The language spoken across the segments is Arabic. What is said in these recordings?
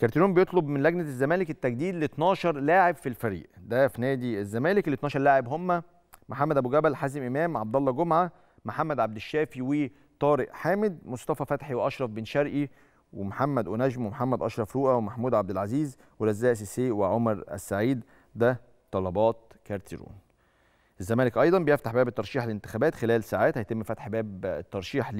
كارتيرون بيطلب من لجنه الزمالك التجديد ل 12 لاعب في الفريق ده في نادي الزمالك ال 12 لاعب هم محمد ابو جبل حازم امام عبد الله جمعه محمد عبد الشافي وطارق حامد مصطفى فتحي واشرف بن شرقي ومحمد اوناجم ومحمد أشرف روقة ومحمود عبد العزيز ورزاق سيسي وعمر السعيد ده طلبات كارتيرون الزمالك أيضا بيفتح باب الترشيح للانتخابات خلال ساعات هيتم فتح باب الترشيح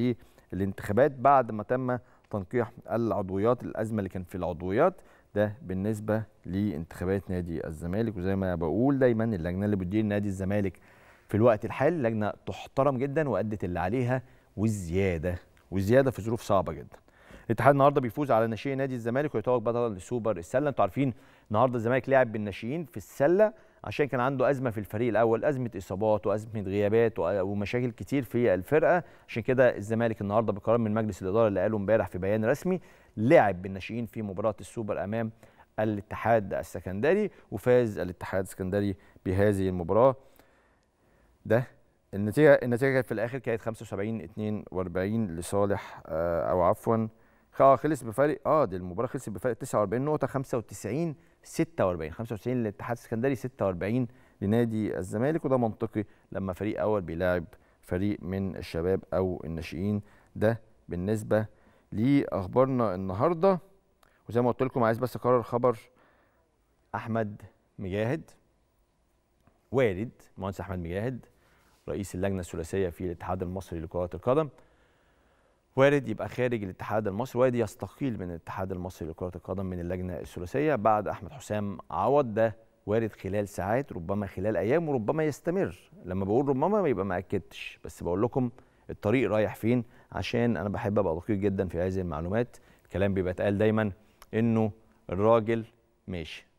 للانتخابات بعد ما تم تنقيح العضويات الازمه اللي كان في العضويات ده بالنسبه لانتخابات نادي الزمالك وزي ما بقول دايما اللجنه اللي بتدير نادي الزمالك في الوقت الحالي لجنه تحترم جدا وادت اللي عليها وزياده وزياده في ظروف صعبه جدا الاتحاد النهارده بيفوز على ناشئين نادي الزمالك ويتوج بطل لسوبر السله انتوا عارفين النهارده الزمالك لعب بالناشئين في السله عشان كان عنده ازمه في الفريق الاول ازمه اصابات وازمه غيابات ومشاكل كتير في الفرقه عشان كده الزمالك النهارده بقرار من مجلس الاداره اللي قاله امبارح في بيان رسمي لعب بالناشئين في مباراه السوبر امام الاتحاد السكندري وفاز الاتحاد السكندري بهذه المباراه ده النتيجه النتيجه كانت في الاخر كانت 75 42 لصالح آه، او عفوا آه، خلص بفارق اه دي المباراه خلصت بفارق 49 نقطه 95 46 95 للاتحاد السكندري 46 لنادي الزمالك وده منطقي لما فريق اول بيلاعب فريق من الشباب او الناشئين ده بالنسبه لاخبارنا النهارده وزي ما قلت لكم عايز بس اكرر خبر احمد مجاهد والد مهندس احمد مجاهد رئيس اللجنه الثلاثيه في الاتحاد المصري لكره القدم وارد يبقى خارج الاتحاد المصري وارد يستقيل من الاتحاد المصري لكرة القدم من اللجنة الثلاثية بعد أحمد حسام عوض ده وارد خلال ساعات ربما خلال أيام وربما يستمر لما بقول ربما ما يبقى ما أكدتش بس بقول لكم الطريق رايح فين عشان أنا بحب أبقى دقيق جدا في هذه المعلومات الكلام بيبقى اتقال دايما إنه الراجل ماشي